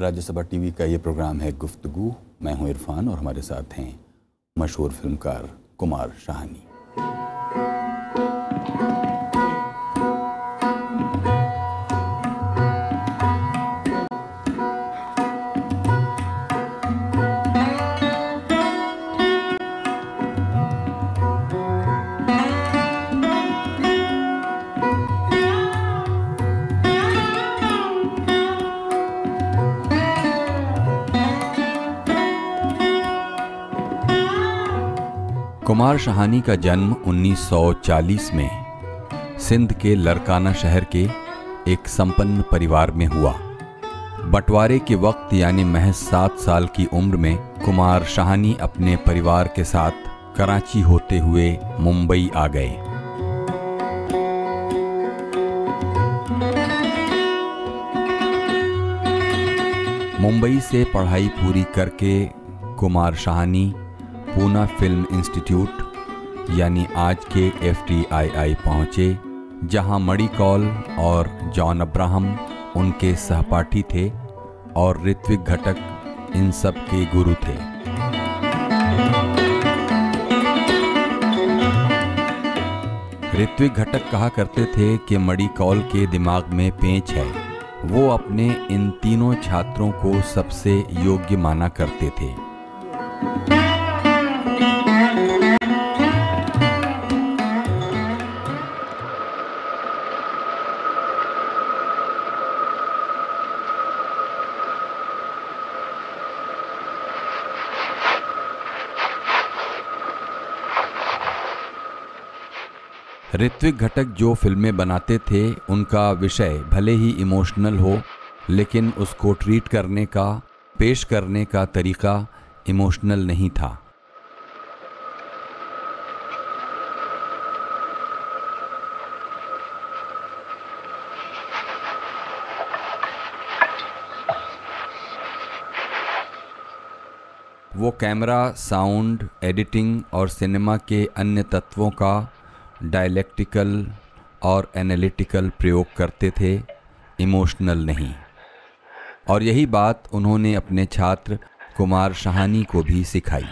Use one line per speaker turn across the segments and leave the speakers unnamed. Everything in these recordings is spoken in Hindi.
राज्यसभा टीवी का ये प्रोग्राम है गुफ्तगु मैं हूं इरफान और हमारे साथ हैं मशहूर फिल्मकार कुमार शाहनी कुमार शाहानी का जन्म 1940 में सिंध के लड़काना शहर के एक संपन्न परिवार में हुआ बंटवारे के वक्त यानी महज सात साल की उम्र में कुमार शाहानी अपने परिवार के साथ कराची होते हुए मुंबई आ गए मुंबई से पढ़ाई पूरी करके कुमार शाहानी पूना फिल्म इंस्टीट्यूट यानी आज के एफ टी आई आई पहुँचे जहाँ मणिकॉल और जॉन अब्राहम उनके सहपाठी थे और ऋत्विक घटक इन सब के गुरु थे ऋत्विक घटक कहा करते थे कि कॉल के दिमाग में पेंच है वो अपने इन तीनों छात्रों को सबसे योग्य माना करते थे ऋत्विक घटक जो फिल्में बनाते थे उनका विषय भले ही इमोशनल हो लेकिन उसको ट्रीट करने का पेश करने का तरीका इमोशनल नहीं था वो कैमरा साउंड एडिटिंग और सिनेमा के अन्य तत्वों का डायलेक्टिकल और एनालिटिकल प्रयोग करते थे इमोशनल नहीं और यही बात उन्होंने अपने छात्र कुमार शाहानी को भी सिखाई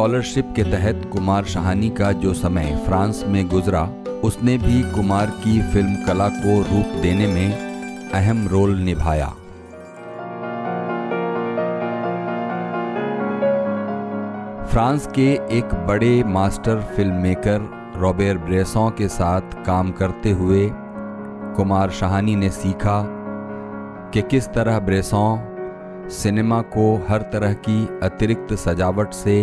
स्कॉलरशिप के तहत कुमार शाहानी का जो समय फ्रांस में गुजरा उसने भी कुमार की फिल्म कला को रूप देने में अहम रोल निभाया फ्रांस के एक बड़े master film maker Robert Bresson के साथ काम करते हुए कुमार शाहानी ने सीखा कि किस तरह ब्रेसों सिनेमा को हर तरह की अतिरिक्त सजावट से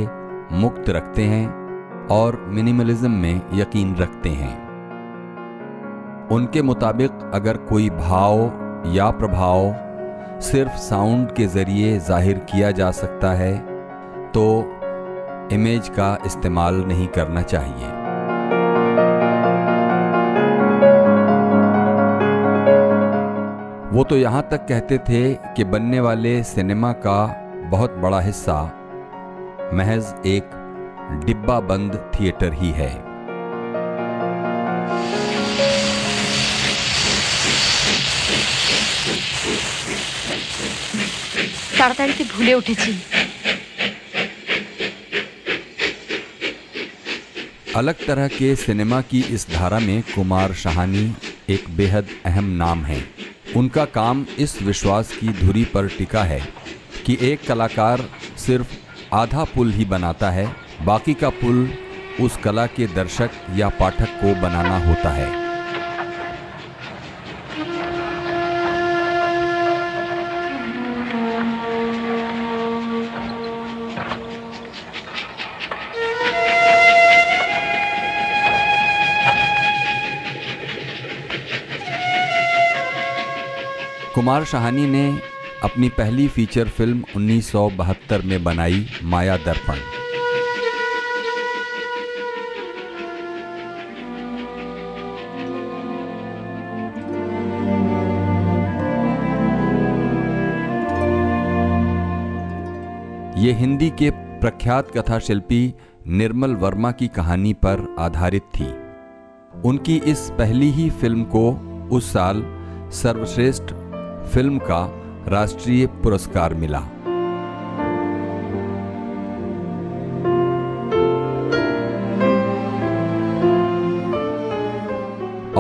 मुक्त रखते हैं और मिनिमलिज्म में यकीन रखते हैं उनके मुताबिक अगर कोई भाव या प्रभाव सिर्फ साउंड के ज़रिए जाहिर किया जा सकता है तो इमेज का इस्तेमाल नहीं करना चाहिए वो तो यहाँ तक कहते थे कि बनने वाले सिनेमा का बहुत बड़ा हिस्सा महज एक डिब्बा बंद थिएटर ही है
তাড়াতাড়িতে ভুলে উঠেছি
अलग तरह के सिनेमा की इस धारा में कुमार शाहानी एक बेहद अहम नाम है उनका काम इस विश्वास की धुरी पर टिका है कि एक कलाकार सिर्फ आधा पुल ही बनाता है बाकी का पुल उस कला के दर्शक या पाठक को बनाना होता है कुमार शाहानी ने अपनी पहली फीचर फिल्म 1972 में बनाई माया दर्पण ये हिंदी के प्रख्यात कथा शिल्पी निर्मल वर्मा की कहानी पर आधारित थी उनकी इस पहली ही फिल्म को उस साल सर्वश्रेष्ठ फिल्म का राष्ट्रीय पुरस्कार मिला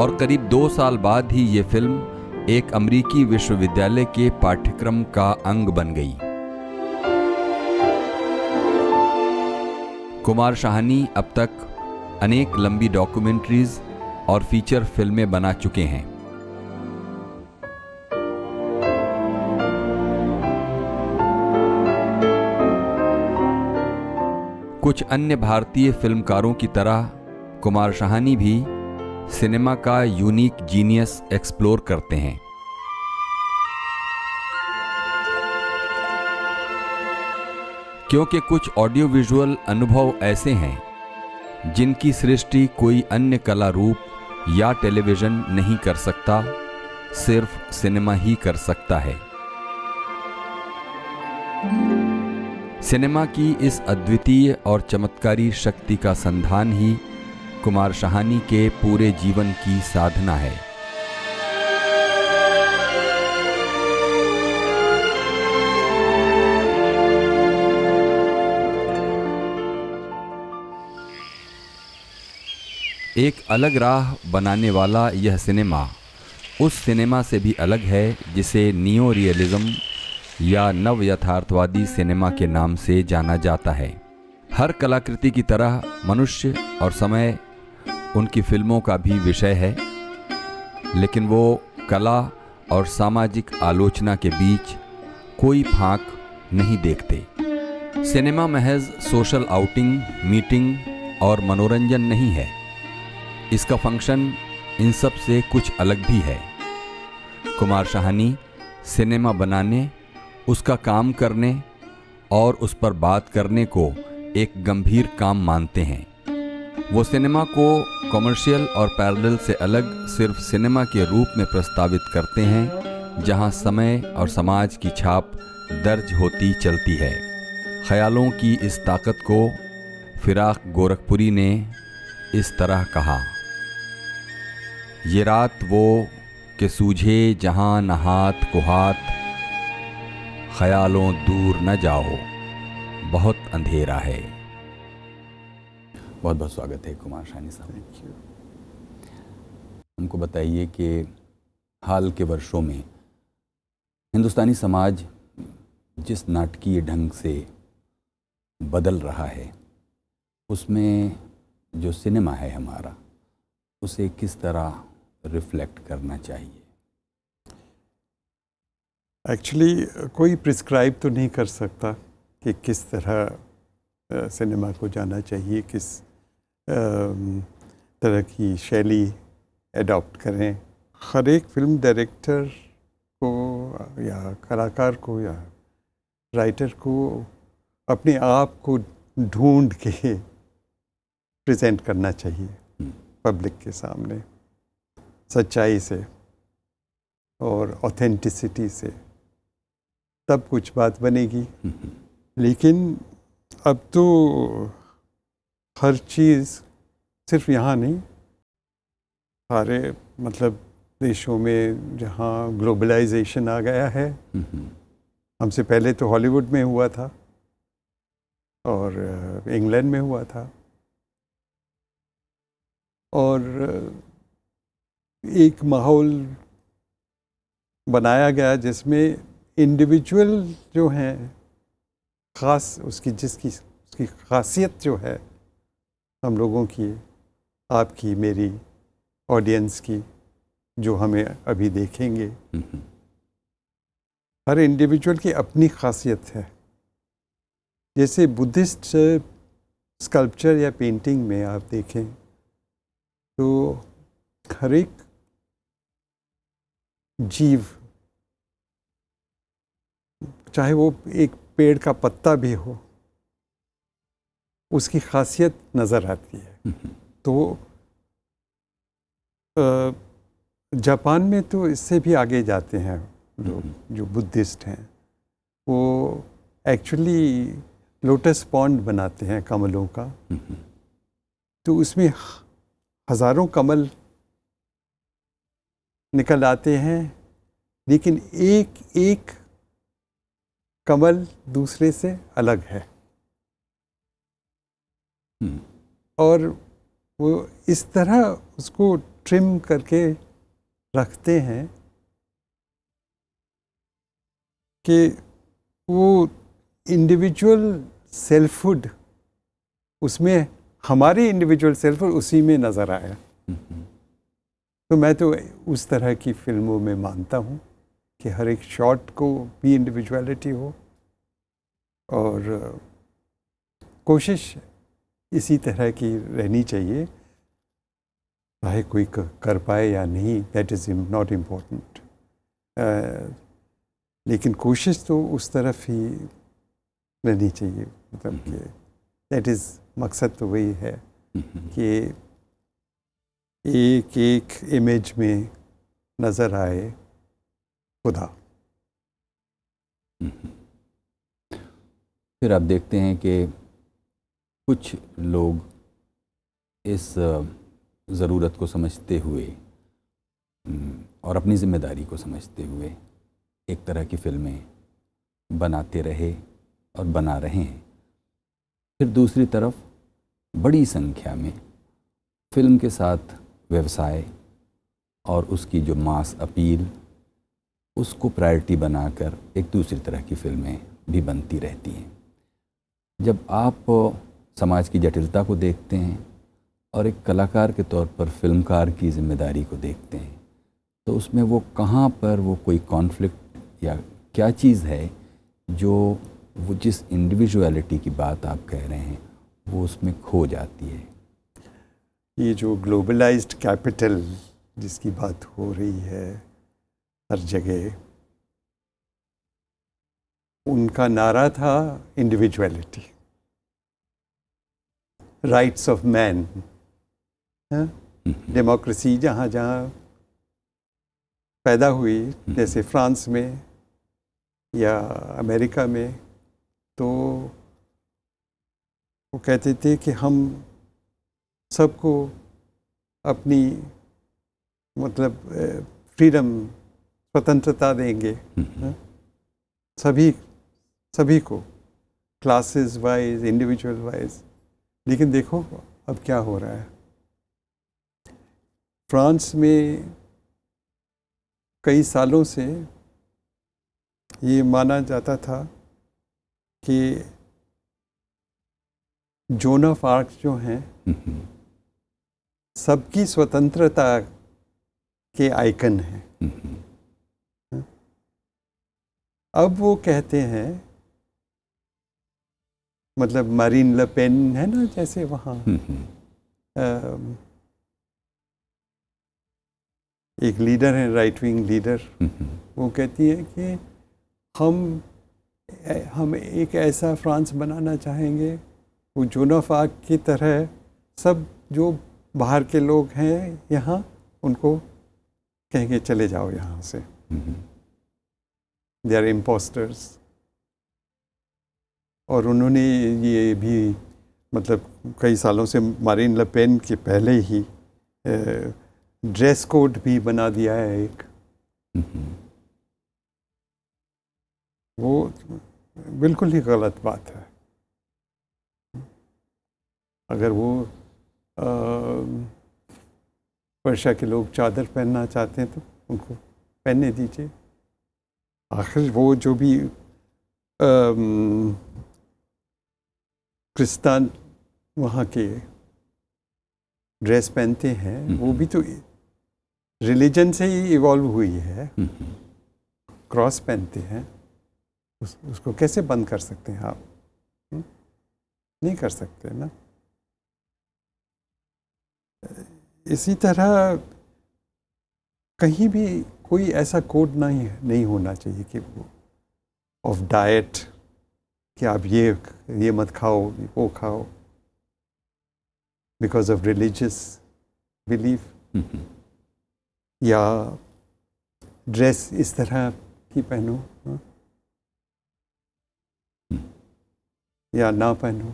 और करीब दो साल बाद ही ये फिल्म एक अमरीकी विश्वविद्यालय के पाठ्यक्रम का अंग बन गई कुमार शाहनी अब तक अनेक लंबी डॉक्यूमेंट्रीज और फीचर फिल्में बना चुके हैं कुछ अन्य भारतीय फिल्मकारों की तरह कुमार शाहानी भी सिनेमा का यूनिक जीनियस एक्सप्लोर करते हैं क्योंकि कुछ ऑडियो विजुअल अनुभव ऐसे हैं जिनकी सृष्टि कोई अन्य कला रूप या टेलीविजन नहीं कर सकता सिर्फ सिनेमा ही कर सकता है सिनेमा की इस अद्वितीय और चमत्कारी शक्ति का संधान ही कुमार शाहानी के पूरे जीवन की साधना है एक अलग राह बनाने वाला यह सिनेमा उस सिनेमा से भी अलग है जिसे नियो रियलिज्म या नव यथार्थवादी सिनेमा के नाम से जाना जाता है हर कलाकृति की तरह मनुष्य और समय उनकी फिल्मों का भी विषय है लेकिन वो कला और सामाजिक आलोचना के बीच कोई फांक नहीं देखते सिनेमा महज सोशल आउटिंग मीटिंग और मनोरंजन नहीं है इसका फंक्शन इन सब से कुछ अलग भी है कुमार शाहनी सिनेमा बनाने उसका काम करने और उस पर बात करने को एक गंभीर काम मानते हैं वो सिनेमा को कॉमर्शियल और पैरेलल से अलग सिर्फ सिनेमा के रूप में प्रस्तावित करते हैं जहां समय और समाज की छाप दर्ज होती चलती है ख्यालों की इस ताकत को फिराक गोरखपुरी ने इस तरह कहा ये रात वो कि सूझे जहाँ नहात को हाथ ख्यालों दूर न जाओ बहुत अंधेरा है बहुत बहुत स्वागत है कुमार शानी साहब हमको बताइए कि हाल के वर्षों में हिंदुस्तानी समाज जिस नाटकीय ढंग से बदल रहा है उसमें जो सिनेमा है हमारा उसे किस तरह रिफ्लेक्ट करना चाहिए
एक्चुअली कोई प्रिस्क्राइब तो नहीं कर सकता कि किस तरह सिनेमा को जाना चाहिए किस तरह की शैली एडॉप्ट करें हर एक फिल्म डायरेक्टर को या कलाकार को या राइटर को अपने आप को ढूंढ के प्रेजेंट करना चाहिए पब्लिक हम्म। के सामने सच्चाई से और ऑथेंटिसिटी से तब कुछ बात बनेगी हम्म, हम्म। लेकिन अब तो हर चीज़ सिर्फ यहाँ नहीं सारे मतलब देशों में जहाँ ग्लोबलाइजेशन आ गया है हम्म, हमसे पहले तो हॉलीवुड में हुआ था और इंग्लैंड में हुआ था और एक माहौल बनाया गया जिसमें इंडिविजुअल जो हैं ख़ास उसकी जिसकी उसकी खासियत जो है हम लोगों की आपकी मेरी ऑडियंस की जो हमें अभी देखेंगे हर इंडिविजुअल की अपनी खासियत है जैसे बुद्धिस्ट स्कल्पचर या पेंटिंग में आप देखें तो हर एक जीव चाहे वो एक पेड़ का पत्ता भी हो उसकी खासियत नज़र आती है हम्म, हम्म। तो जापान में तो इससे भी आगे जाते हैं हम्म, लोग जो बुद्धिस्ट हैं वो एक्चुअली लोटस पॉन्ड बनाते हैं कमलों का तो उसमें हज़ारों कमल निकल आते हैं लेकिन एक एक कमल दूसरे से अलग है हम्म। और वो इस तरह उसको ट्रिम करके रखते हैं कि वो इंडिविजुअल सेल्फहुड उसमें हमारी इंडिविजुअल सेल्फहुड उसी में नज़र आया हम्म। तो मैं तो उस तरह की फिल्मों में मानता हूँ कि हर एक शॉट को भी इंडिविजुअलिटी हो और कोशिश इसी तरह की रहनी चाहिए चाहे कोई कर पाए या नहीं दैट इज़ नॉट इम्पोर्टेंट लेकिन कोशिश तो उस तरफ ही रहनी चाहिए मतलब हम्म। कि दैट इज़ मकसद तो वही है हम्म। कि एक एक इमेज में नज़र आए खुदा हम्म।
फिर आप देखते हैं कि कुछ लोग इस ज़रूरत को समझते हुए हम्म, और अपनी ज़िम्मेदारी को समझते हुए एक तरह की फ़िल्में बनाते रहे और बना रहे हैं फिर दूसरी तरफ बड़ी संख्या में फ़िल्म के साथ व्यवसाय और उसकी जो मास अपील उसको प्रायोरिटी बनाकर एक दूसरी तरह की फिल्में भी बनती रहती हैं जब आप समाज की जटिलता को देखते हैं और एक कलाकार के तौर पर फिल्मकार की जिम्मेदारी को देखते हैं तो उसमें वो कहाँ पर वो कोई कॉन्फ्लिक्ट या क्या चीज़ है जो वो जिस इंडिविजुअलिटी की बात आप कह रहे हैं वो
उसमें खो जाती है ये जो ग्लोबलाइज्ड कैपिटल जिसकी बात हो रही है हर जगह उनका नारा था individuality rights of man democracy जहाँ जहाँ पैदा हुई हम्म। जैसे फ्रांस में या अमेरिका में तो वो कहते थे कि हम सबको अपनी मतलब फ्रीडम स्वतंत्रता देंगे हम्म। हाँ? सभी सभी को क्लासेस वाइज इंडिविजुअल वाइज लेकिन देखो अब क्या हो रहा है फ्रांस में कई सालों से ये माना जाता था कि जोन ऑफ आर्क जो हैं हम्म। सबकी स्वतंत्रता के आइकन हैं हम्म। अब वो कहते हैं मतलब मरीन लपेन है ना जैसे वहाँ हम्म, हम्म। एक लीडर है राइट विंग लीडर हम्म, वो कहती है कि हम हम एक ऐसा फ्रांस बनाना चाहेंगे वो जूनफ आग की तरह सब जो बाहर के लोग हैं यहाँ उनको कहेंगे चले जाओ यहाँ से दे आर इम्पोस्टर्स और उन्होंने ये भी मतलब कई सालों से मारिन लपेन के पहले ही ड्रेस कोड भी बना दिया है एक वो बिल्कुल ही गलत बात है अगर वो वर्षा के लोग चादर पहनना चाहते हैं तो उनको पहनने दीजिए आखिर वो जो भी क्रिस्तान वहाँ के ड्रेस पहनते हैं हम्म। वो भी तो रिलीजन से ही इवॉल्व हुई है हम्म। क्रॉस पहनते हैं उस, उसको कैसे बंद कर सकते हैं आप हुँ? हम्म। नहीं कर सकते ना इसी तरह कहीं भी कोई ऐसा कोड नहीं नहीं होना चाहिए कि ऑफ डाइट कि आप ये ये मत खाओ वो खाओ बिकॉज ऑफ रिलीजियस बिलीफ या ड्रेस इस तरह की पहनो हाँ। हम्म। या ना पहनो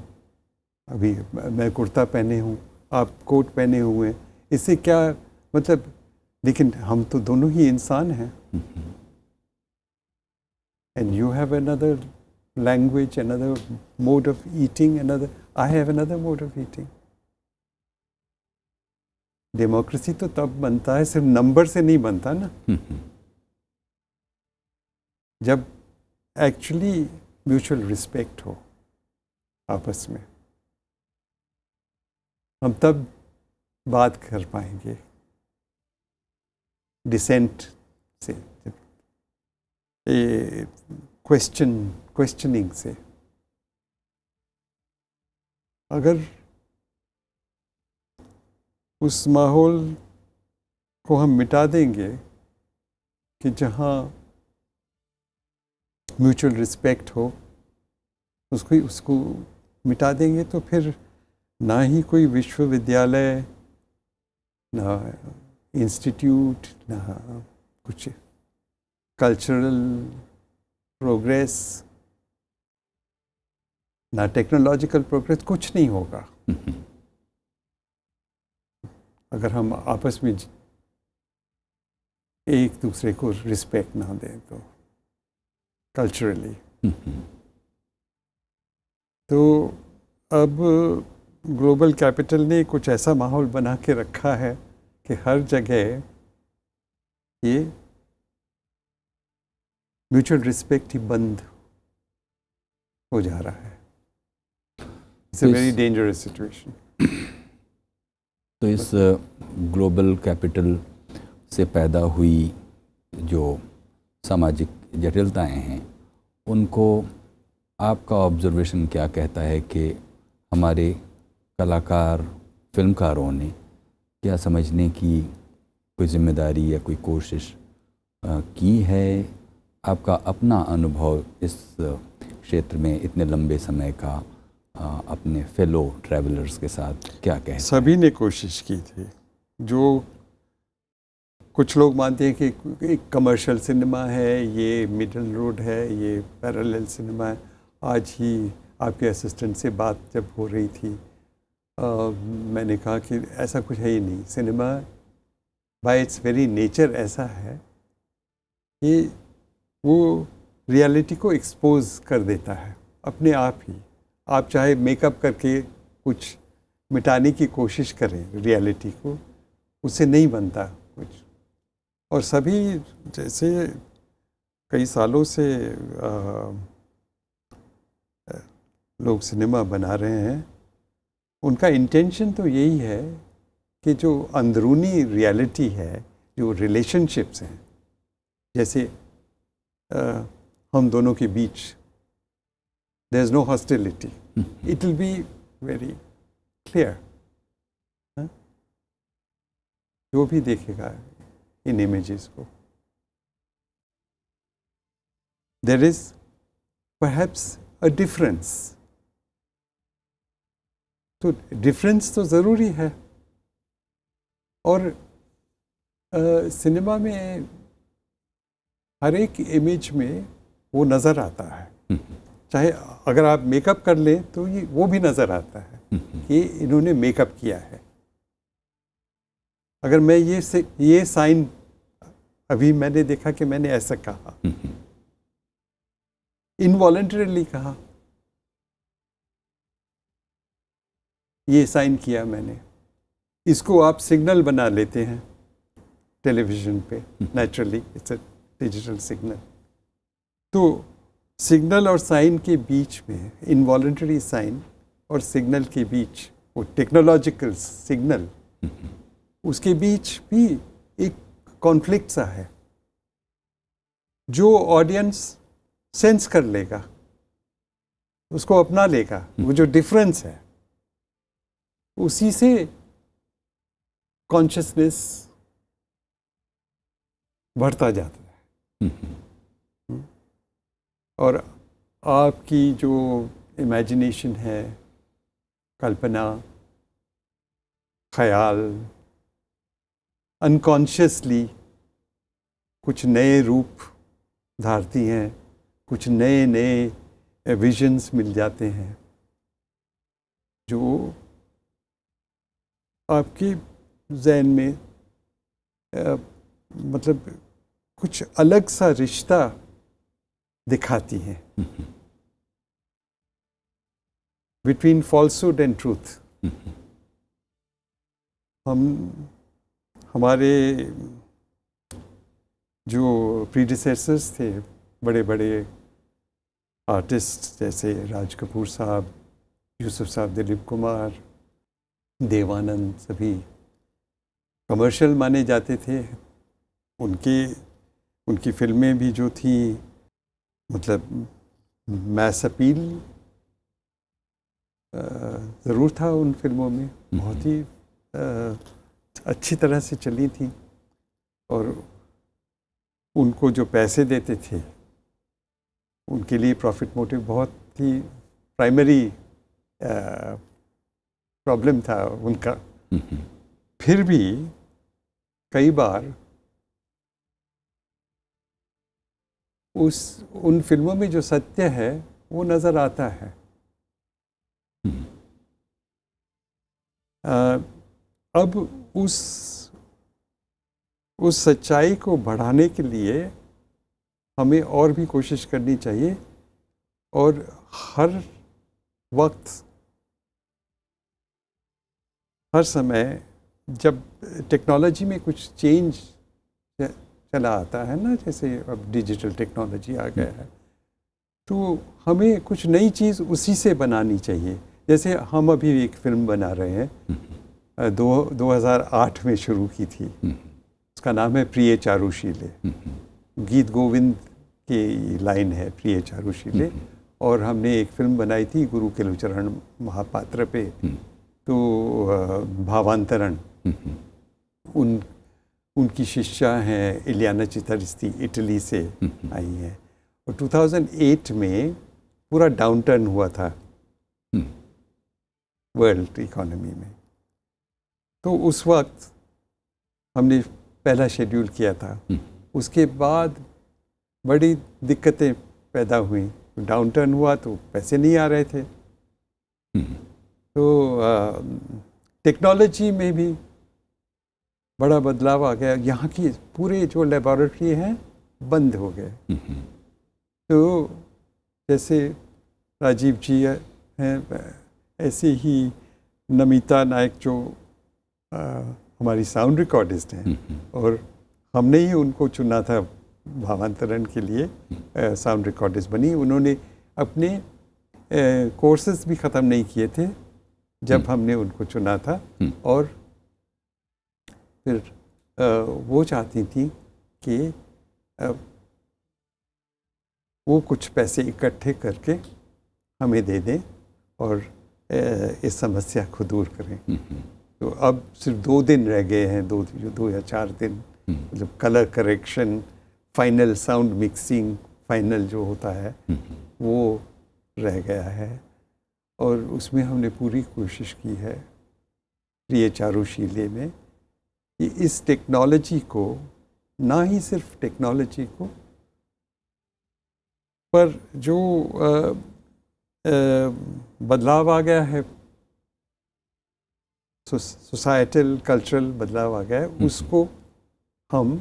अभी मैं कुर्ता पहने हूँ आप कोट पहने हुए हैं इससे क्या मतलब लेकिन हम तो दोनों ही इंसान हैं and you have another language another mode of eating another I have another mode of eating democracy तो तब बनता है सिर्फ नंबर से नहीं बनता ना mm-hmm. जब एक्चुअली म्यूचुअल रिस्पेक्ट हो आपस में हम तब बात कर पाएंगे dissent से क्वेश्चन क्वेश्चनिंग से अगर उस माहौल को हम मिटा देंगे कि जहाँ म्यूचुअल रिस्पेक्ट हो उसको उसको मिटा देंगे तो फिर ना ही कोई विश्वविद्यालय ना इंस्टीट्यूट ना कुछ कल्चरल प्रोग्रेस ना टेक्नोलॉजिकल प्रोग्रेस कुछ नहीं होगा अगर हम आपस में एक दूसरे को रिस्पेक्ट ना दें तो कल्चरली तो अब ग्लोबल कैपिटल ने कुछ ऐसा माहौल बना के रखा है कि हर जगह ये म्यूचुअल रिस्पेक्ट ही बंद हो जा रहा है
it's a very
dangerous situation
तो इस ग्लोबल तो कैपिटल से पैदा हुई जो सामाजिक जटिलताएं हैं उनको आपका ऑब्जर्वेशन क्या कहता है कि हमारे कलाकार फिल्मकारों ने क्या समझने की कोई जिम्मेदारी या कोई कोशिश की है आपका अपना अनुभव इस क्षेत्र में इतने लंबे समय का अपने फेलो ट्रैवलर्स
के साथ क्या कहें सभी ने कोशिश की थी जो कुछ लोग मानते हैं कि एक कमर्शियल सिनेमा है ये मिडल रोड है ये पैरेलल सिनेमा है आज ही आपके असिस्टेंट से बात जब हो रही थी मैंने कहा कि ऐसा कुछ है ही नहीं cinema by its very nature ऐसा है कि वो रियलिटी को एक्सपोज कर देता है अपने आप ही आप चाहे मेकअप करके कुछ मिटाने की कोशिश करें रियलिटी को उसे नहीं बनता कुछ और सभी जैसे कई सालों से आ, लोग सिनेमा बना रहे हैं उनका इंटेंशन तो यही है कि जो अंदरूनी रियलिटी है जो रिलेशनशिप्स हैं जैसे आ, हम दोनों के बीच there is no hostility it will be very clear जो भी देखेगा इन इमेजेस को there is perhaps a difference तो डिफरेंस तो ज़रूरी है और आ, सिनेमा में हर एक इमेज में वो नज़र आता है हम्म। चाहे अगर आप मेकअप कर लें तो ये वो भी नज़र आता है हम्म। कि इन्होंने मेकअप किया है अगर मैं ये से ये साइन अभी मैंने देखा कि मैंने ऐसा कहा इनवॉल्ट्रली हम्म। कहा ये साइन किया मैंने इसको आप सिग्नल बना लेते हैं टेलीविज़न पे naturally it's a digital signal तो सिग्नल और साइन के बीच में इनवॉल्ट्री साइन और सिग्नल के बीच वो टेक्नोलॉजिकल सिग्नल उसके बीच भी एक कॉन्फ्लिक्ट सा है जो ऑडियंस सेंस कर लेगा उसको अपना लेगा वो जो डिफरेंस है उसी से कॉन्शियसनेस बढ़ता जाता है हम्म। और आपकी जो इमेजिनेशन है कल्पना ख्याल अनकॉन्शियसली कुछ नए रूप धारती हैं कुछ नए नए विजन्स मिल जाते हैं जो आपकी जहन में आ, मतलब कुछ अलग सा रिश्ता दिखाती हैं बिटवीन फॉल्सुड एंड ट्रूथ हम हमारे जो प्रीडिसेसर्स थे बड़े बड़े आर्टिस्ट जैसे राज कपूर साहब यूसुफ साहब दिलीप कुमार देवानंद सभी कमर्शियल माने जाते थे उनके उनकी फिल्में भी जो थी मतलब मैस अपील ज़रूर था उन फिल्मों में बहुत ही अच्छी तरह से चली थी और उनको जो पैसे देते थे उनके लिए प्रॉफिट मोटिव बहुत ही प्राइमरी प्रॉब्लम था उनका फिर भी कई बार उस उन फिल्मों में जो सत्य है वो नज़र आता है आ, अब उस उस सच्चाई को बढ़ाने के लिए हमें और भी कोशिश करनी चाहिए और हर वक्त हर समय जब टेक्नोलॉजी में कुछ चेंज चला आता है ना जैसे अब डिजिटल टेक्नोलॉजी आ गया है तो हमें कुछ नई चीज़ उसी से बनानी चाहिए जैसे हम अभी एक फिल्म बना रहे हैं हम्म। दो दो हजार आठ में शुरू की थी हम्म। उसका नाम है प्रिय चारुशीले हम्म। गीत गोविंद की लाइन है प्रिय चारुशीले और हमने एक फिल्म बनाई थी गुरु केलुचरण महापात्र पे तो भावांतरण उन उनकी शिष्या हैं इलियाना चितरिस्ती इटली से आई है और 2008 में पूरा डाउनटर्न हुआ था वर्ल्ड हम्म। इकोनॉमी में तो उस वक्त हमने पहला शेड्यूल किया था हम्म। उसके बाद बड़ी दिक्कतें पैदा हुई डाउनटर्न तो हुआ तो पैसे नहीं आ रहे थे हम्म। तो टेक्नोलॉजी में भी बड़ा बदलाव आ गया यहाँ की पूरे जो लेबॉरेटरी हैं बंद हो गए तो जैसे राजीव जी हैं ऐसे ही नमिता नायक जो आ, हमारी साउंड रिकॉर्डिस्ट हैं और हमने ही उनको चुना था भावांतरण के लिए साउंड हम्म। रिकॉर्डिस्ट बनी उन्होंने अपने कोर्सेज भी ख़त्म नहीं किए थे जब हम्म। हमने उनको चुना था हम्म। और फिर वो चाहती थी कि वो कुछ पैसे इकट्ठे करके हमें दे दें और इस समस्या को दूर करें हम्म, तो अब सिर्फ दो दिन रह गए हैं दो दो या चार दिन मतलब colour correction final sound mixing final जो होता है वो रह गया है और उसमें हमने पूरी कोशिश की है प्रिय शीले में कि इस टेक्नोलॉजी को ना ही सिर्फ टेक्नोलॉजी को पर जो आ, आ, बदलाव आ गया है सोसाइटल कल्चरल बदलाव आ गया है हम्म। उसको हम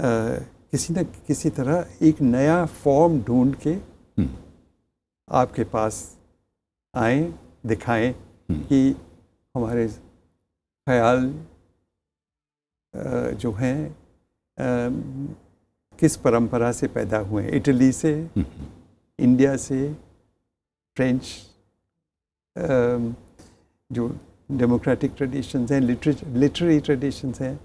आ, किसी न किसी तरह एक नया फॉर्म ढूंढ के आपके पास आए दिखाएं हम्म। कि हमारे ख्याल जो हैं किस परंपरा से पैदा हुए इटली से हम्म, हम्म। इंडिया से फ्रेंच जो डेमोक्रेटिक ट्रेडिशंस हैं लिटरेरी ट्रेडिशंस हैं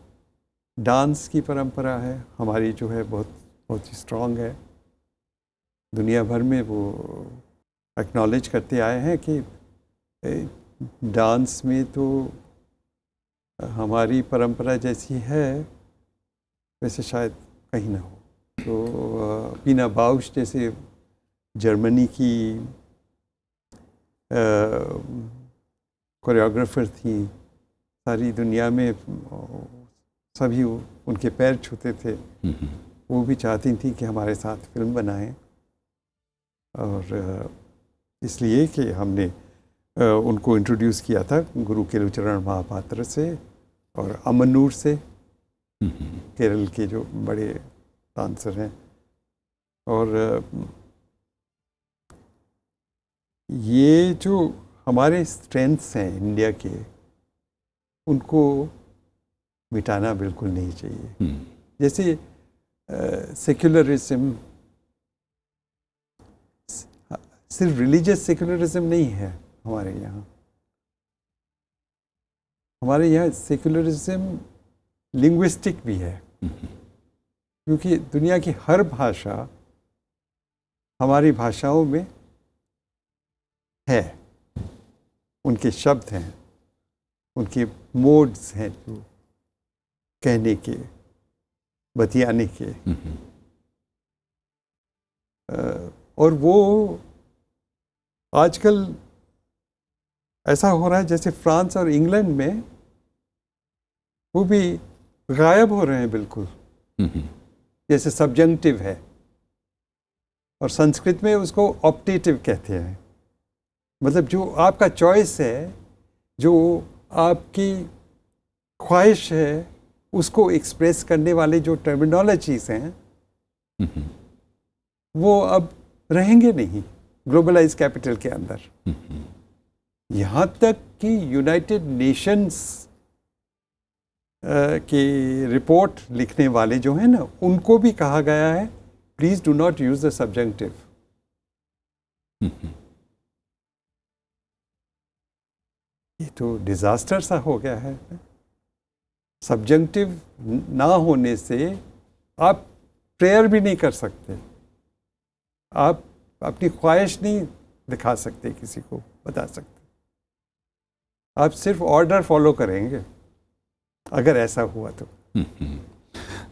डांस की परंपरा है हमारी जो है बहुत बहुत ही स्ट्रॉन्ग है दुनिया भर में वो एक्नॉलेज करते आए हैं कि डांस में तो हमारी परंपरा जैसी है वैसे शायद कहीं ना हो तो पीना बाउश जैसे जर्मनी की कोरियोग्राफर थी सारी दुनिया में सभी उनके पैर छूते थे हम्म, हम्म। वो भी चाहती थी कि हमारे साथ फिल्म बनाएं और इसलिए कि हमने उनको इंट्रोड्यूस किया था गुरु केलुचरण महापात्र से और अमनूर से केरल के जो बड़े डांसर हैं और ये जो हमारे स्ट्रेंथ्स हैं इंडिया के उनको मिटाना बिल्कुल नहीं चाहिए हम्म। जैसे सेक्युलरिज्म सिर्फ रिलीजियस सेकुलरिज्म नहीं है हमारे यहाँ हमारे यहाँ सेकुलरिज्म लिंग्विस्टिक भी है हम्म। क्योंकि दुनिया की हर भाषा हमारी भाषाओं में है उनके शब्द हैं उनके मोड्स हैं जो कहने के बतियाने के हम्म। और वो आजकल ऐसा हो रहा है जैसे फ्रांस और इंग्लैंड में वो भी गायब हो रहे हैं बिल्कुल जैसे सब्जेंटिव है और संस्कृत में उसको ऑप्टेटिव कहते हैं मतलब जो आपका चॉइस है जो आपकी ख्वाहिश है उसको एक्सप्रेस करने वाले जो टर्मिनोलॉजीज हैं वो अब रहेंगे नहीं ग्लोबलाइज कैपिटल के अंदर mm-hmm. यहां तक कि यूनाइटेड नेशंस की रिपोर्ट लिखने वाले जो है ना उनको भी कहा गया है please do not use the subjective ये तो डिज़ास्टर सा हो गया है सब्जेक्टिव ना होने से आप प्रेयर भी नहीं कर सकते आप अपनी ख्वाहिश नहीं दिखा सकते किसी को बता सकते आप सिर्फ ऑर्डर फॉलो करेंगे अगर ऐसा हुआ तो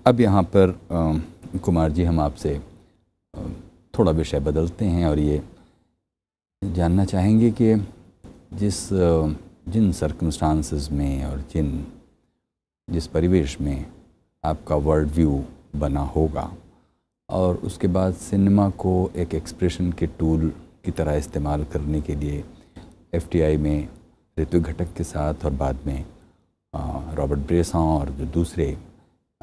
अब यहाँ पर आ, कुमार जी हम आपसे थोड़ा विषय बदलते हैं और ये जानना चाहेंगे कि जिस जिन सर्कमस्टांसेस में और जिन जिस परिवेश में आपका वर्ल्ड व्यू बना होगा और उसके बाद सिनेमा को एक एक्सप्रेशन के टूल की तरह इस्तेमाल करने के लिए एफटीआई में ऋतु घटक के साथ और बाद में रॉबर्ट ब्रेसा और जो दूसरे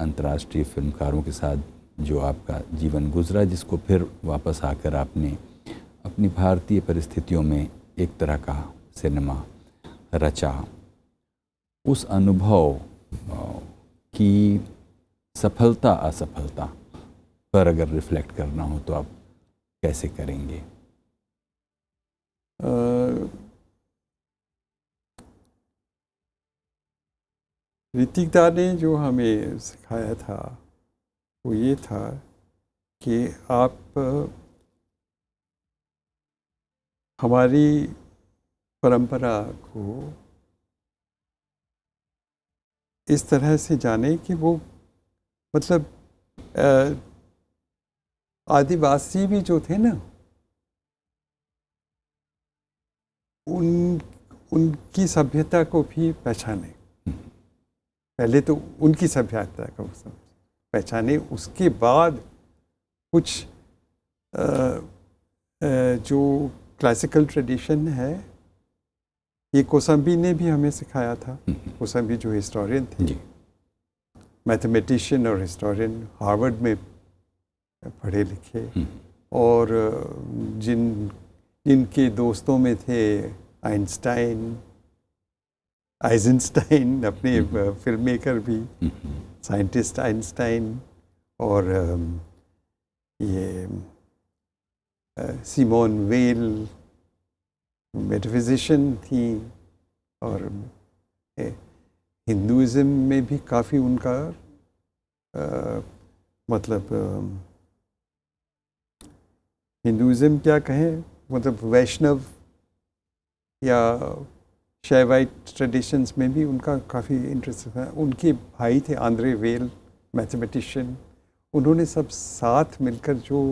अंतर्राष्ट्रीय फिल्मकारों के साथ जो आपका जीवन गुजरा जिसको फिर वापस आकर आपने अपनी भारतीय परिस्थितियों में एक तरह का सिनेमा रचा उस अनुभव की सफलता असफलता पर अगर रिफ्लेक्ट करना हो तो आप
कैसे करेंगे ऋतिक दा ने जो हमें सिखाया था वो ये था कि आप हमारी परंपरा को इस तरह से जाने कि वो मतलब आ, आदिवासी भी जो थे ना उन उनकी सभ्यता को भी पहचाने पहले तो उनकी सभ्यता को पहचाने उसके बाद कुछ आ, आ, जो क्लासिकल ट्रेडिशन है ये कोसम्बी ने भी हमें सिखाया था हम्म। कोसम्बी जो हिस्टोरियन थे मैथमेटिशियन और हिस्टोरियन हार्वर्ड में पढ़े लिखे हम्म। और जिन जिनके दोस्तों में थे आइंस्टाइन आइजनस्टाइन अपने हम्म। फिल्म मेकर भी हम्म। साइंटिस्ट आइंस्टाइन और ये सिमोन वेल मेटाफिजिशन थी और हिंदुज़म में भी काफ़ी उनका आ, मतलब आ, हिंदुज़म क्या कहें मतलब वैष्णव या शैवाइट ट्रेडिशंस में भी उनका काफ़ी इंटरेस्ट था उनके भाई थे आंद्रे वेल मैथमेटिशियन उन्होंने सब साथ मिलकर जो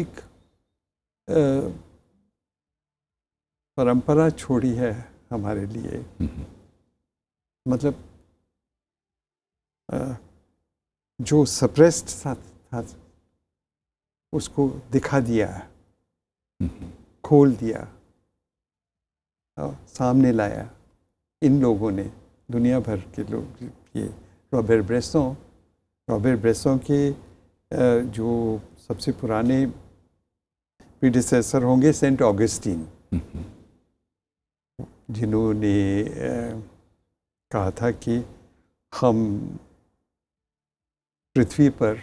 एक परंपरा छोड़ी है हमारे लिए हम्म। मतलब जो सप्रेस्ड था, था उसको दिखा दिया खोल दिया और सामने लाया इन लोगों ने दुनिया भर के लोग ये रॉबेर ब्रेसों रॉबेर ब्रेसों के जो सबसे पुराने प्रीडिसेसर होंगे सेंट ऑगस्टीन जिन्होंने कहा था कि हम पृथ्वी पर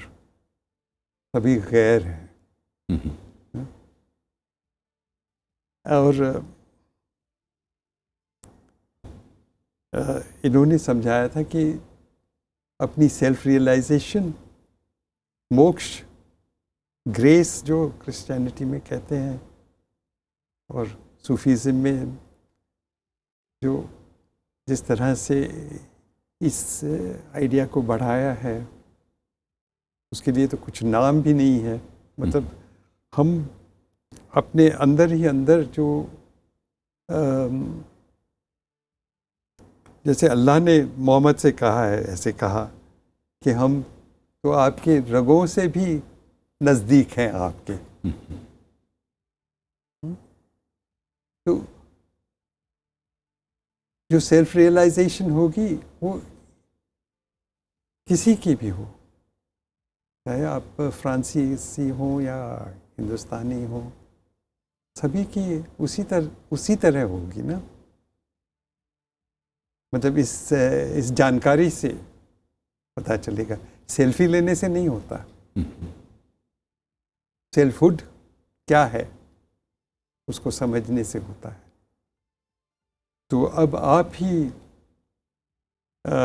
सभी गैर हैं हाँ? और इन्होंने समझाया था कि अपनी सेल्फ रियलाइजेशन मोक्ष ग्रेस जो क्रिश्चियनिटी में कहते हैं और सूफीज़म में जो जिस तरह से इस आइडिया को बढ़ाया है उसके लिए तो कुछ नाम भी नहीं है मतलब हम अपने अंदर ही अंदर जो जैसे अल्लाह ने मोहम्मद से कहा है ऐसे कहा कि हम तो आपके रगों से भी नज़दीक हैं आपके हम्म। तो जो सेल्फ रियलाइजेशन होगी वो किसी की भी हो चाहे आप फ्रांसीसी हों या हिंदुस्तानी हों सभी की उसी तरह उसी तरह होगी ना मतलब इस इस जानकारी से पता चलेगा सेल्फी लेने से नहीं होता सेल्फहुड क्या है उसको समझने से होता है तो अब आप ही आ,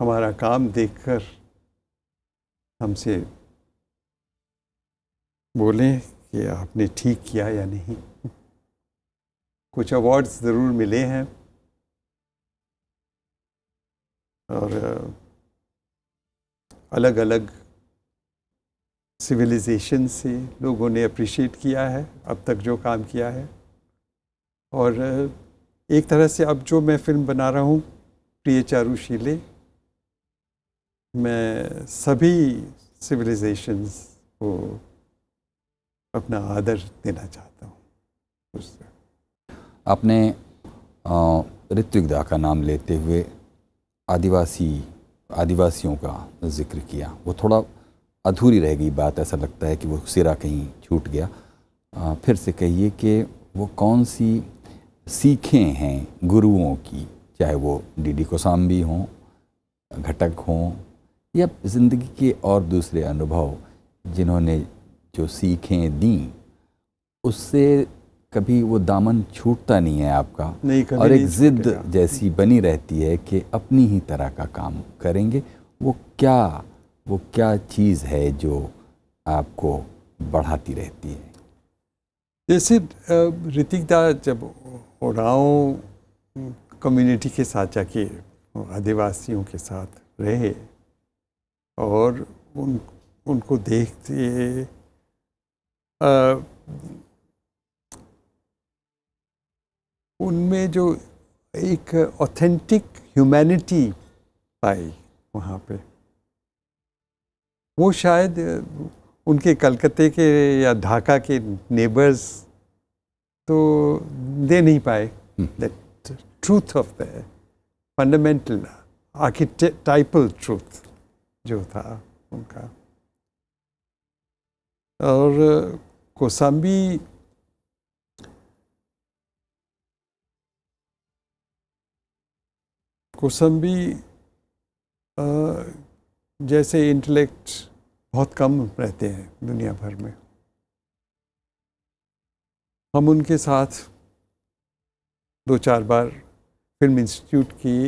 हमारा काम देखकर हमसे बोलें कि आपने ठीक किया या नहीं कुछ अवार्ड्स ज़रूर मिले हैं और अलग अलग सिविलाइजेशन से लोगों ने अप्रिशिएट किया है अब तक जो काम किया है और एक तरह से अब जो मैं फिल्म बना रहा हूँ प्रिय चारू शीले मैं सभी सिविलाइजेशंस को अपना आदर देना चाहता हूँ
आपने ऋत्विक दा का नाम लेते हुए आदिवासी आदिवासियों का जिक्र किया वो थोड़ा अधूरी रह गई बात ऐसा लगता है कि वो सिरा कहीं छूट गया आ, फिर से कहिए कि वो कौन सी सीखें हैं गुरुओं की चाहे वो डीडी कोसाम्बी हों घटक हों या ज़िंदगी के और दूसरे अनुभव जिन्होंने जो सीखें दी उससे कभी वो दामन छूटता नहीं है आपका नहीं कभी और एक जिद जैसी बनी रहती है कि अपनी ही तरह का काम करेंगे वो क्या वो क्या चीज़ है जो आपको
बढ़ाती रहती है जैसे ऋतिक दा जब उड़ाओ कम्युनिटी के साथ जाके आदिवासियों के साथ रहे और उन उनको देखते उनमें जो एक ऑथेंटिक ह्यूमैनिटी पाई वहाँ पे वो शायद उनके कलकत्ते के या ढाका के नेबर्स तो दे नहीं पाए that truth of the fundamental archetypal truth जो था उनका और कोसाम्बी कोसम्बी जैसे इंटेलेक्ट बहुत कम रहते हैं दुनिया भर में हम उनके साथ दो चार बार फिल्म इंस्टीट्यूट की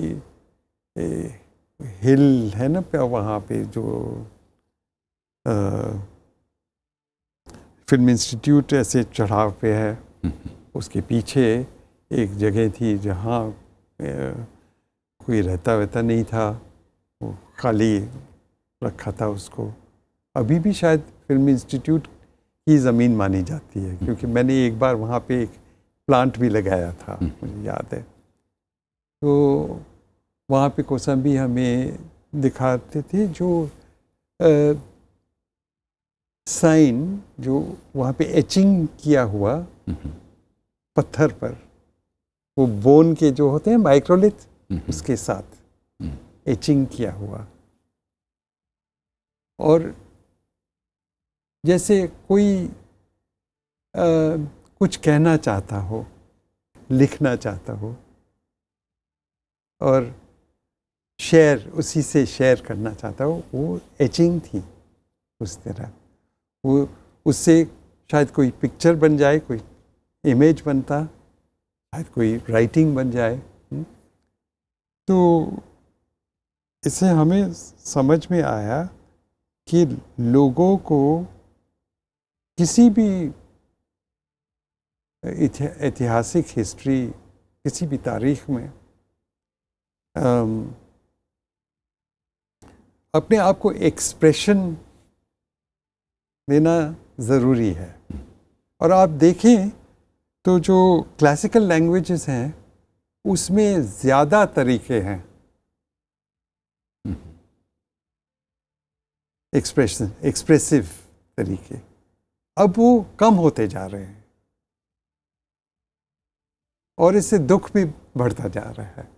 हिल है ना पे वहाँ पे जो आ, फिल्म इंस्टीट्यूट ऐसे चढ़ाव पे है उसके पीछे एक जगह थी जहाँ कोई रहता वहता नहीं था वो खाली रखा था उसको अभी भी शायद फिल्म इंस्टीट्यूट की ज़मीन मानी जाती है हम्म। क्योंकि मैंने एक बार वहाँ पे एक प्लांट भी लगाया था हम्म। मुझे याद है तो वहाँ पे कोसम भी हमें दिखाते थे जो साइन जो वहाँ पे एचिंग किया हुआ पत्थर पर वो बोन के जो होते हैं माइक्रोलिथ उसके साथ हम्म। एचिंग किया हुआ और जैसे कोई आ, कुछ कहना चाहता हो लिखना चाहता हो और शेयर उसी से शेयर करना चाहता हूँ वो एचिंग थी उस तरह वो उससे शायद कोई पिक्चर बन जाए कोई इमेज बनता शायद कोई राइटिंग बन जाए हम्म। तो इसे हमें समझ में आया कि लोगों को किसी भी ऐतिहासिक हिस्ट्री किसी भी तारीख में अपने आप को एक्सप्रेशन देना ज़रूरी है और आप देखें तो जो क्लासिकल लैंग्वेजेस हैं उसमें ज़्यादा तरीके हैं एक्सप्रेशन एक्सप्रेसिव तरीके अब वो कम होते जा रहे हैं और इससे दुख भी बढ़ता जा रहा है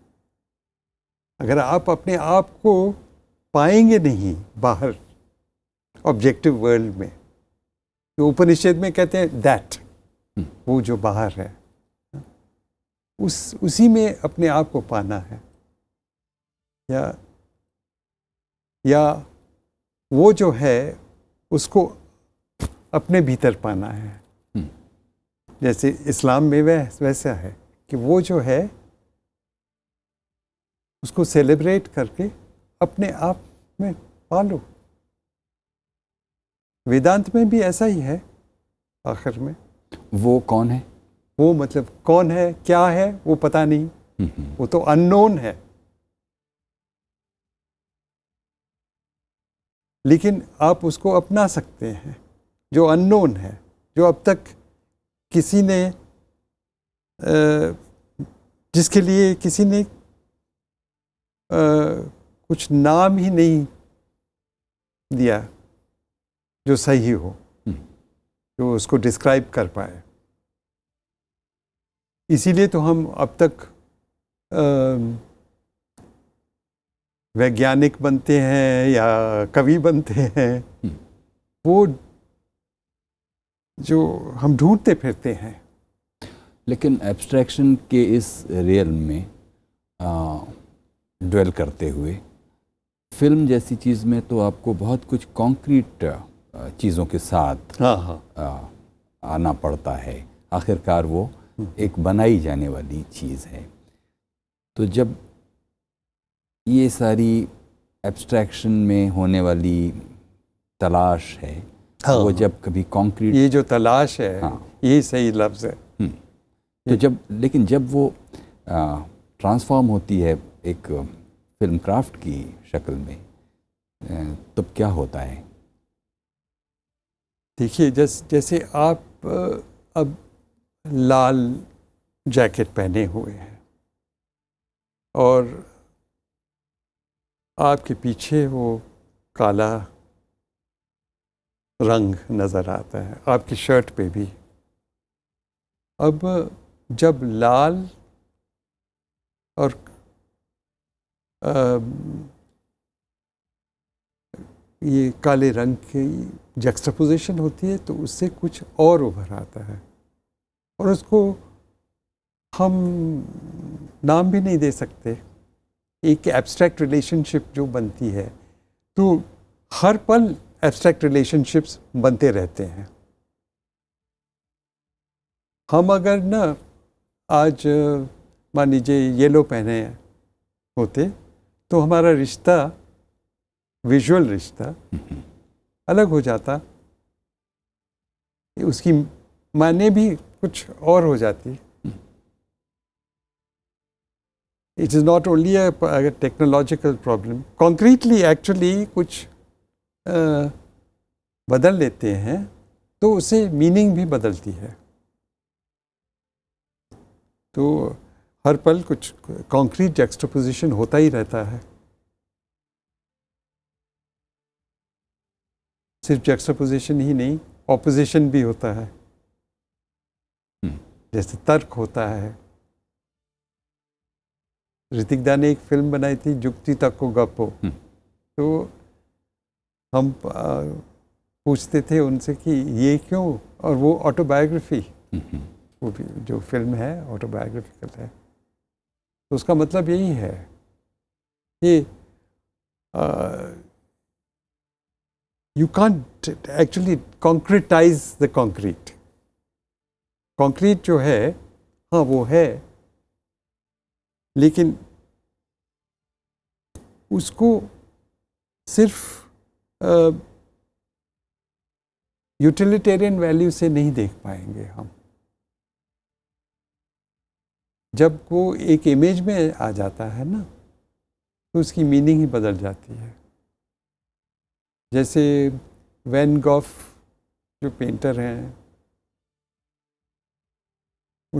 अगर आप अपने आप को पाएंगे नहीं बाहर ऑब्जेक्टिव वर्ल्ड में तो उपनिषद में कहते हैं दैट हम्म। वो जो बाहर है उस उसी में अपने आप को पाना है या या वो जो है उसको अपने भीतर पाना है हम्म। जैसे इस्लाम में वह वैसा है कि वो जो है उसको सेलिब्रेट करके अपने आप में पालो वेदांत में भी ऐसा ही है आखिर में वो कौन है वो मतलब कौन है क्या है वो पता नहीं, वो तो अननोन है लेकिन आप उसको अपना सकते हैं जो अननोन है जो अब तक किसी ने जिसके लिए किसी ने कुछ नाम ही नहीं दिया जो सही हो हम्म। जो उसको डिस्क्राइब कर पाए इसीलिए तो हम अब तक वैज्ञानिक बनते हैं या कवि बनते हैं हम्म। वो जो हम ढूंढते फिरते हैं लेकिन एब्स्ट्रैक्शन
के इस रियल में आ, ड्वेल करते हुए फिल्म जैसी चीज़ में तो आपको बहुत कुछ कॉन्क्रीट चीज़ों के साथ हाँ, हाँ। आना पड़ता है आखिरकार वो एक बनाई जाने वाली चीज़ है तो जब ये सारी एब्स्ट्रैक्शन में होने वाली तलाश है हाँ, वो हाँ। जब कभी कॉन्क्रीट ये
जो तलाश है हाँ, ये सही लफ्ज़ है हम्म। तो जब लेकिन जब
वो ट्रांसफॉर्म होती है एक फिल्म क्राफ्ट की शक्ल में तब क्या होता है
देखिए जैस जैसे आप अब लाल जैकेट पहने हुए हैं और आपके पीछे वो काला रंग नज़र आता है आपकी शर्ट पे भी अब जब लाल और ये काले रंग की जैक्सपोजिशन होती है तो उससे कुछ और उभर आता है और उसको हम नाम भी नहीं दे सकते एक एब्स्ट्रैक्ट रिलेशनशिप जो बनती है तो हर पल एब्स्ट्रैक्ट रिलेशनशिप्स बनते रहते हैं हम अगर ना आज मान लीजिए येलो पहने होते तो हमारा रिश्ता विजुअल रिश्ता अलग हो जाता उसकी माने भी कुछ और हो जाती इट इज़ नॉट ओनली अगर टेक्नोलॉजिकल प्रॉब्लम कॉन्क्रीटली एक्चुअली कुछ आ, बदल लेते हैं तो उसे मीनिंग भी बदलती है तो हर पल कुछ कॉन्क्रीट एक्सट्रोपोजिशन होता ही रहता है सिर्फ जक्सपोजिशन ही नहीं ऑपोजिशन भी होता है हम्म। जैसे तर्क होता है ऋतिक दा ने एक फिल्म बनाई थी जुगती तक को गपो हम्म। तो हम पूछते थे उनसे कि ये क्यों और वो ऑटोबायोग्राफी हम्म। वो भी जो फिल्म है ऑटोबायोग्राफिकल है तो उसका मतलब यही है कि you can't actually concretize the concrete. Concrete जो है हाँ वो है लेकिन उसको सिर्फ यूटिलिटेरियन वैल्यू से नहीं देख पाएंगे हम जब वो एक इमेज में आ जाता है ना तो उसकी मीनिंग ही बदल जाती है जैसे वैन गॉफ जो पेंटर हैं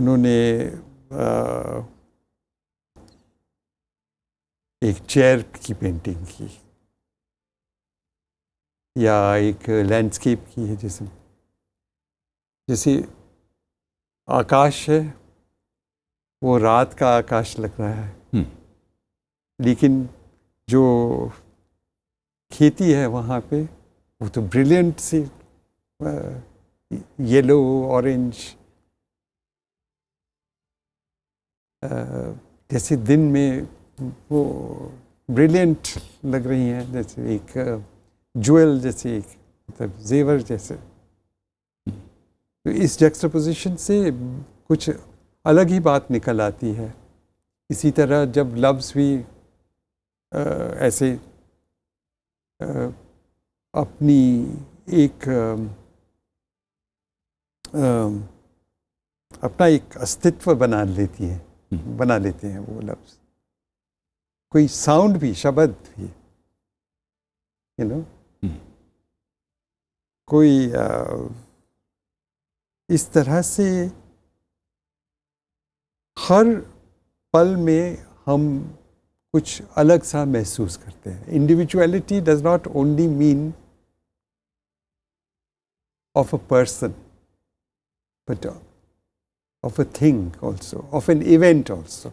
उन्होंने एक चेयर की पेंटिंग की या एक लैंडस्केप की है जैसे जैसे आकाश है वो रात का आकाश लग रहा है हम्म। लेकिन जो खेती है वहाँ पे वो तो ब्रिलियंट सी येलो ऑरेंज जैसे दिन में वो ब्रिलियंट लग रही हैं जैसे एक ज्वेल जैसे एक मतलब जेवर जैसे तो इस जक्सपोजिशन से कुछ अलग ही बात निकल आती है इसी तरह जब लफ्स भी आ, ऐसे अपनी एक अपना एक अस्तित्व बना लेती है हम्म। बना लेते हैं वो लफ्ज़ कोई साउंड भी शब्द भी यू नो हम्म। कोई आ, इस तरह से हर पल में हम कुछ अलग सा महसूस करते हैं individuality does not only mean of a person but of a thing also of an event also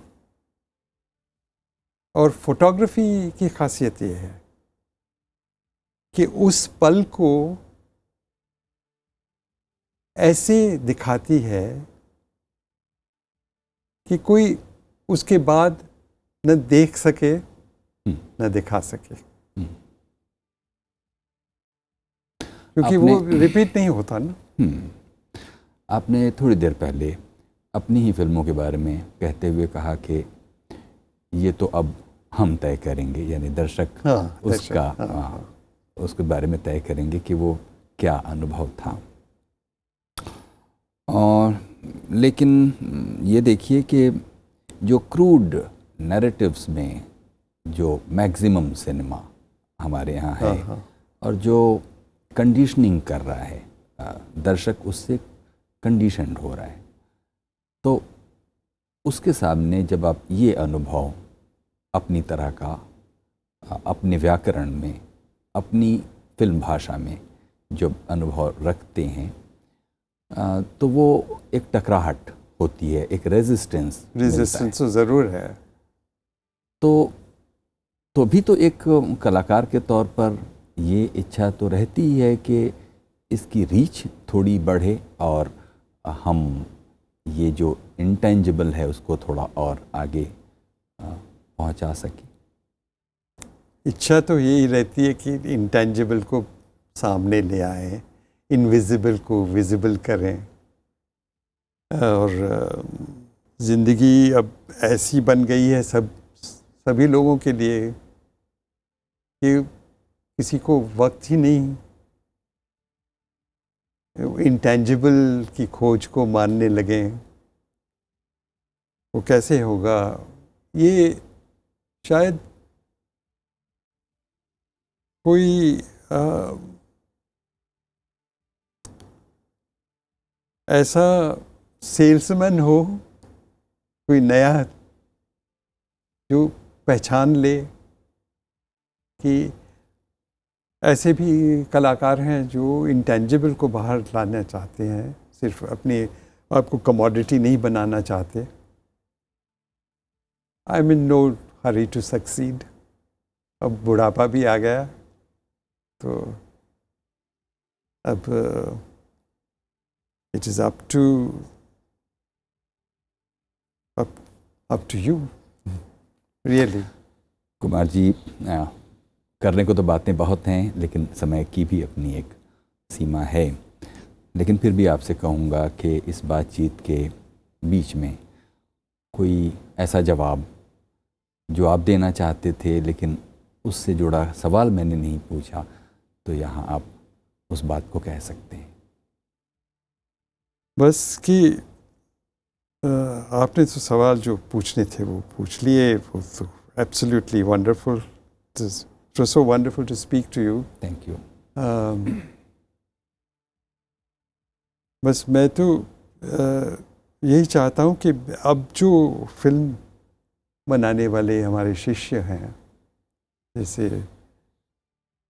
और फोटोग्राफी की खासियत ये है कि उस पल को ऐसे दिखाती है कि कोई उसके बाद न देख सके हम्म। न दिखा सके हम्म। क्योंकि वो रिपीट नहीं होता ना
हम्म। आपने थोड़ी देर पहले अपनी ही फिल्मों के बारे में कहते हुए कहा कि ये तो अब हम तय करेंगे यानी दर्शक हाँ, उसका हाँ, हाँ, हाँ, उसके बारे में तय करेंगे कि वो क्या अनुभव था और लेकिन ये देखिए कि जो क्रूड नैरेटिव्स में जो मैक्सिमम सिनेमा हमारे यहाँ है हाँ, हाँ। और जो कंडीशनिंग कर रहा है दर्शक उससे कंडीशनड हो रहा है तो उसके सामने जब आप ये अनुभव अपनी तरह का अपने व्याकरण में अपनी फिल्म भाषा में जो अनुभव रखते हैं तो वो एक टकराहट होती है एक रेजिस्टेंस रेजिस्टेंस तो ज़रूर है तो तो भी तो एक कलाकार के तौर पर ये इच्छा तो रहती ही है कि इसकी रीच थोड़ी बढ़े और हम ये जो इंटेंजिबल है उसको थोड़ा और आगे पहुंचा सकें
इच्छा तो यही रहती है कि इंटेंजिबल को सामने ले आए इनविजिबल को विजिबल करें और ज़िंदगी अब ऐसी बन गई है सब सभी लोगों के लिए कि किसी को वक्त ही नहीं इंटेंजिबल की खोज को मानने लगे वो कैसे होगा ये शायद कोई आ, ऐसा सेल्समैन हो कोई नया जो पहचान ले कि ऐसे भी कलाकार हैं जो इंटेंजिबल को बाहर लाना चाहते हैं सिर्फ अपने आप को कमोडिटी नहीं बनाना चाहते I mean no hurry to succeed अब बुढ़ापा भी आ गया तो अब it is up to up to you really Kumar ji आ,
करने को तो बातें बहुत हैं लेकिन समय की भी अपनी एक सीमा है लेकिन फिर भी आपसे कहूँगा कि इस बातचीत के बीच में कोई ऐसा जवाब जो आप देना चाहते थे लेकिन उससे जुड़ा सवाल मैंने नहीं पूछा तो यहाँ आप उस बात को कह सकते हैं
बस कि आपने तो सवाल जो पूछने थे वो पूछ लिए वो तो absolutely wonderful so wonderful to speak to you thank you बस मैं तो यही चाहता हूँ कि अब जो फिल्म बनाने वाले हमारे शिष्य हैं जैसे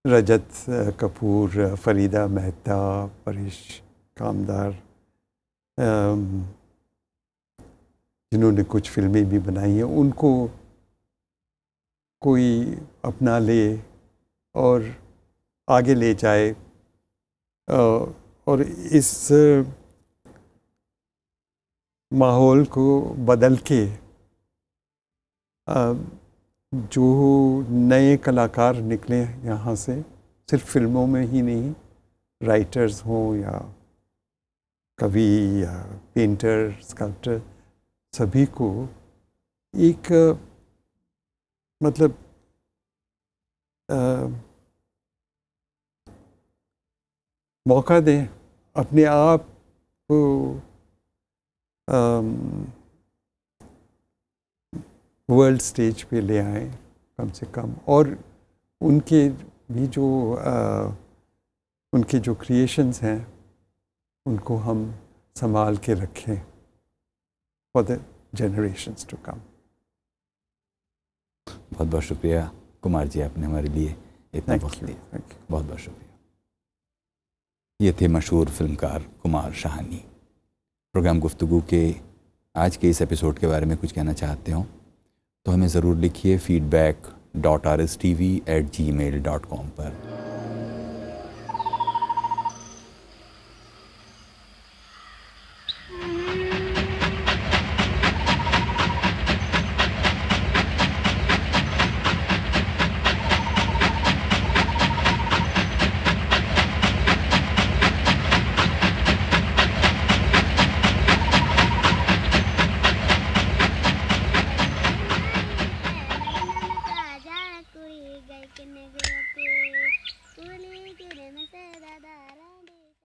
रजत कपूर फरीदा मेहता परेश कामदार जिन्होंने कुछ फिल्में भी बनाई हैं उनको कोई अपना ले और आगे ले जाए और इस माहौल को बदल के जो नए कलाकार निकले यहाँ से सिर्फ फिल्मों में ही नहीं राइटर्स हों या कवि या पेंटर स्कल्प्टर सभी को एक मतलब आ, मौका दें अपने आप को वर्ल्ड स्टेज पे ले आए कम से कम और उनके भी जो आ, उनके जो क्रिएशंस हैं उनको हम संभाल के रखें for the generations to come.
बहुत बहुत शुक्रिया कुमार जी आपने हमारे लिए इतना वक्त दिया बहुत बहुत शुक्रिया ये थे मशहूर फिल्मकार कुमार शाहानी प्रोग्राम गुफ्तु के आज के इस एपिसोड के बारे में कुछ कहना चाहते हो तो हमें ज़रूर लिखिए feedback dot R S T V at Gmail dot com पर